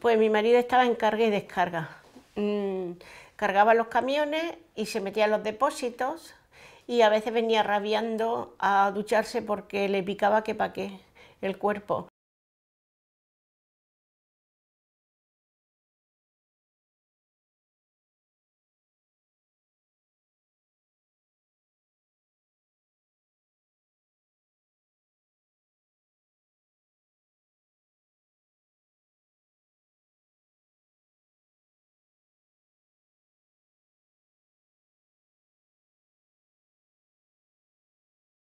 pues mi marido estaba en carga y descarga. Mm, cargaba los camiones y se metía en los depósitos y a veces venía rabiando a ducharse porque le picaba que pa' qué el cuerpo.